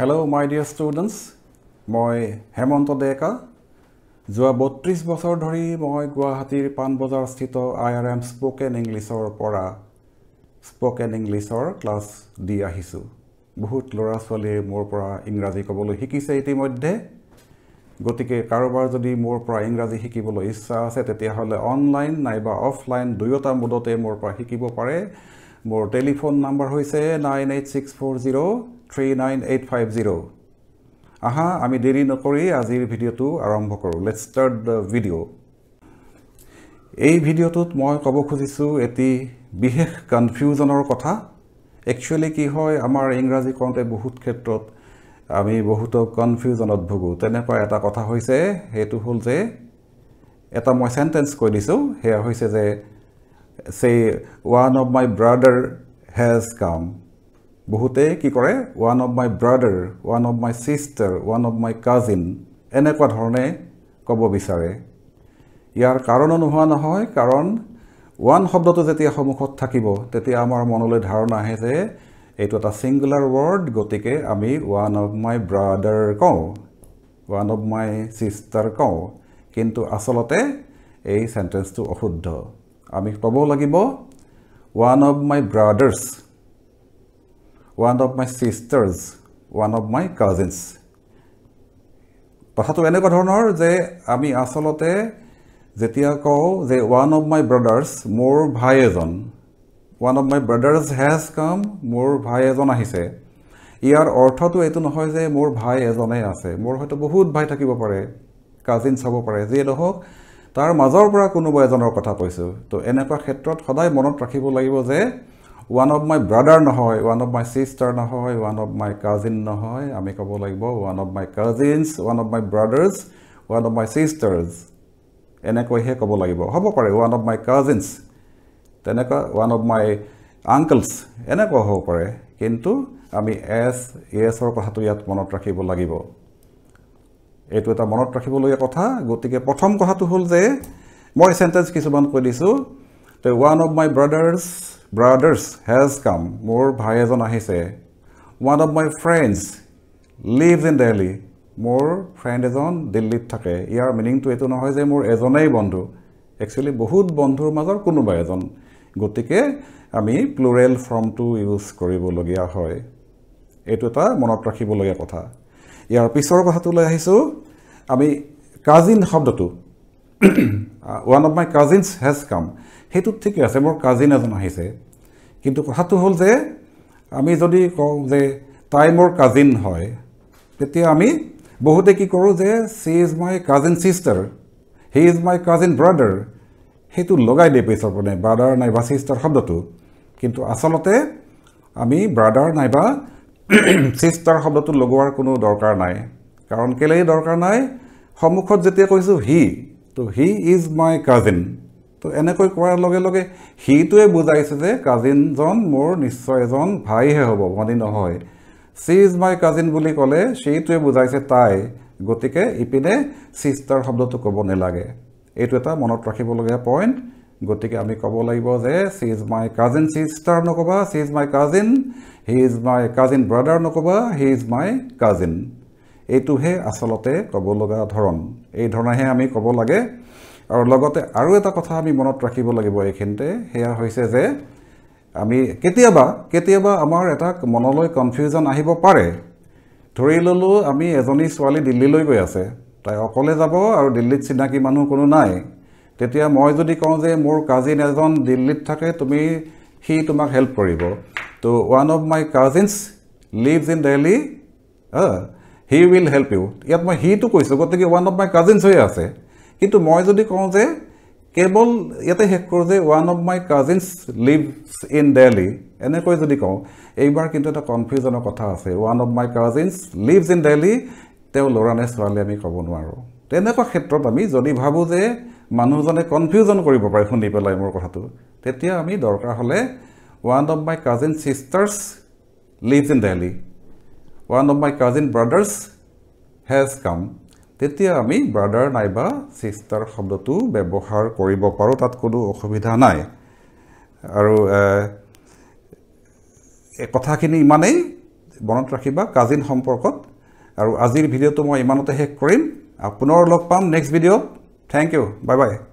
hello' মাই dear students মই হেমন্ত ডেকা যোৱা বত্ৰিছ বছৰ ধৰি মই গুৱাহাটীৰ পাণবজাৰস্থিত আই আৰ এম স্পকেন ইংলিছৰ পৰা স্পকেন ইংলিছৰ ক্লাছ দি আহিছোঁ বহুত ল'ৰা ছোৱালীয়ে মোৰ পৰা ইংৰাজী ক'বলৈ শিকিছে ইতিমধ্যে গতিকে কাৰোবাৰ যদি মোৰ পৰা ইংৰাজী শিকিবলৈ ইচ্ছা আছে তেতিয়াহ'লে অনলাইন নাইবা অফলাইন দুয়োটা মুডতে মোৰ পৰা শিকিব পাৰে মোৰ টেলিফোন নাম্বাৰ হৈছে nine eight six four zero' three nine eight five zero' আহা আমি দেৰি নকৰি আজিৰ ভিডিঅ'টো আৰম্ভ কৰোঁ লেটছ ষ্টাৰ্ট দ্য ভিডিঅ' এই ভিডিঅ'টোত মই ক'ব খুজিছোঁ এটি বিশেষ কনফিউজনৰ কথা একচুৱেলি কি হয় আমাৰ ইংৰাজী কওঁতে বহুত ক্ষেত্ৰত আমি বহুতো কনফিউজনত ভুগোঁ তেনেকুৱা এটা কথা হৈছে সেইটো হ'ল যে এটা মই চেণ্টেঞ্চ কৈ দিছোঁ সেয়া হৈছে যে say one of my brother has come বহুতে কি কৰে one of my brother one of my sister one of my cousin এনেকুৱা ধৰণে ক'ব বিচাৰে ইয়াৰ কাৰণো নোহোৱা নহয় কাৰণ ওৱান শব্দটো যেতিয়া সন্মুখত থাকিব তেতিয়া আমাৰ মনলৈ ধাৰণা আহে যে এইটো এটা ছিংগুলাৰ ৱৰ্ড গতিকে আমি ওৱান অফ মাই ব্ৰাদাৰ কওঁ ওৱান অফ মাই ছিষ্টাৰ কওঁ কিন্তু আচলতে এই চেণ্টেন্সটো অশুদ্ধ আমি ক'ব লাগিব one of my brothers one of my sisters one of my cousins কথাটো এনেকুৱা ধৰণৰ যে আমি আচলতে যেতিয়া কওঁ যে ওৱান অফ মাই ব্ৰাদাৰ্ছ মোৰ ভাই এজন one of my brothers has come মোৰ ভাই এজন আহিছে ইয়াৰ অৰ্থটো এইটো নহয় যে মোৰ ভাই এজনেই আছে মোৰ হয়তো বহুত ভাই থাকিব পাৰে কাজিনছ হ'ব পাৰে যিয়ে নহওক তাৰ মাজৰ পৰা কোনোবা এজনৰ কথা কৈছোঁ তো এনেকুৱা ক্ষেত্ৰত সদায় মনত ৰাখিব লাগিব যে ওৱান অফ মাই ব্ৰাদাৰ নহয় ওৱান অফ মাই ছিষ্টাৰ নহয় ওৱান অফ মাই কাজিন নহয় আমি ক'ব লাগিব one of my cousins one of my brothers one of my sisters এনেকৈহে ক'ব লাগিব হ'ব পাৰে ওৱান অফ মাই কাজিনছ তেনেকুৱা ওৱান অফ মাই আংকলছ এনেকুৱা হ'ব পাৰে কিন্তু আমি এছ এছৰ কথাটো ইয়াত মনত ৰাখিব লাগিব এইটো এটা মনত ৰাখিবলগীয়া কথা গতিকে প্ৰথম কথাটো হ'ল যে মই চেণ্টেঞ্চ কিছুমান কৈ দিছোঁ one of my brothers brothers has come মোৰ ভাই এজন আহিছে one of my friends live in Delhi মোৰ ফ্ৰেণ্ড এজন দিল্লীত থাকে ইয়াৰ মিনিংটো এইটো নহয় যে মোৰ এজনেই বন্ধু একচুৱেলি বহুত বন্ধুৰ মাজৰ কোনোবা এজন গতিকে আমি প্লুৰেল ফৰ্মটো ইউজ কৰিবলগীয়া হয় এইটো এটা মনত ৰাখিবলগীয়া কথা ইয়াৰ পিছৰ কথাটোলৈ আহিছোঁ আমি কাজিন শব্দটো one of my cousins has come সেইটোত ঠিকে আছে মোৰ কাজিন এজন আহিছে কিন্তু কথাটো হ'ল যে আমি যদি কওঁ যে তাই মোৰ কাজিন হয় তেতিয়া আমি বহুতে কি কৰোঁ যে she is my cousin sister he is my cousin brother সেইটো লগাই দিয়ে পিছৰ মানে ব্ৰাদাৰ নাইবা ছিষ্টাৰ শব্দটো কিন্তু আচলতে আমি ব্ৰাদাৰ নাইবা ছিষ্টাৰ শব্দটো লগোৱাৰ কোনো দৰকাৰ নাই কাৰণ কেলেই দৰকাৰ নাই সন্মুখত যেতিয়া কৈছোঁ হি তো হি ইজ মাই কাজিন তো এনেকৈ কোৱাৰ লগে লগে সিটোৱে বুজাইছে যে কাজিনজন মোৰ নিশ্চয় এজন ভাইহে হ'ব ভনী নহয় চি ইজ মাই কাজিন বুলি ক'লে সিটোৱে বুজাইছে তাই গতিকে ইপিনে ছিষ্টাৰ শব্দটো ক'ব নালাগে এইটো এটা মনত ৰাখিবলগীয়া পইণ্ট গতিকে আমি ক'ব লাগিব যে she is my cousin sister নক'বা she is my cousin he is my cousin brother নক'বা হি ইজ মাই কাজিন এইটোহে আচলতে ক'ব লগা ধৰণ এই ধৰণেহে আমি ক'ব লাগে আৰু লগতে আৰু এটা কথা আমি মনত ৰাখিব লাগিব এইখিনিতে সেয়া হৈছে যে আমি কেতিয়াবা কেতিয়াবা আমাৰ এটা মনলৈ কনফিউজন আহিব পাৰে ধৰি ল'লোঁ আমি এজনী ছোৱালী দিল্লীলৈ গৈ আছে তাই অকলে যাব আৰু দিল্লীত চিনাকি মানুহ কোনো নাই তেতিয়া মই যদি কওঁ যে মোৰ কাজিন এজন দিল্লীত থাকে তুমি সি তোমাক হেল্প কৰিব তো one of my cousins lives in Delhi হা হি উইল হেল্প ইউ ইয়াত মই সিটো কৈছোঁ গতিকে ওৱান অফ মাই কাজিনছহে আছে কিন্তু মই যদি কওঁ যে কেৱল ইয়াতে শেষ কৰোঁ যে one of my cousins lives in Delhi এনেকৈ যদি কওঁ এইবাৰ কিন্তু এটা কনফিউজনৰ কথা আছে one of my cousins lives in Delhi তেওঁ ল'ৰা নে ছোৱালী আমি ক'ব নোৱাৰোঁ তেনেকুৱা ক্ষেত্ৰত আমি যদি ভাবোঁ যে মানুহজনে কনফিউজন কৰিব পাৰে শুনি পেলাই মোৰ কথাটো তেতিয়া আমি দৰকাৰ হ'লে one of my cousin sisters lives in Delhi one of my cousin brothers has come তেতিয়া আমি ব্ৰাদাৰ নাইবা ছিষ্টাৰ শব্দটো ব্যৱহাৰ কৰিব পাৰোঁ তাত কোনো অসুবিধা নাই আৰু কথাখিনি ইমানেই মনত ৰাখিবা কাজিন সম্পৰ্কত আৰু আজিৰ ভিডিঅ'টো মই ইমানতে শেষ কৰিম পুনৰ লগ পাম next video' thank you bye by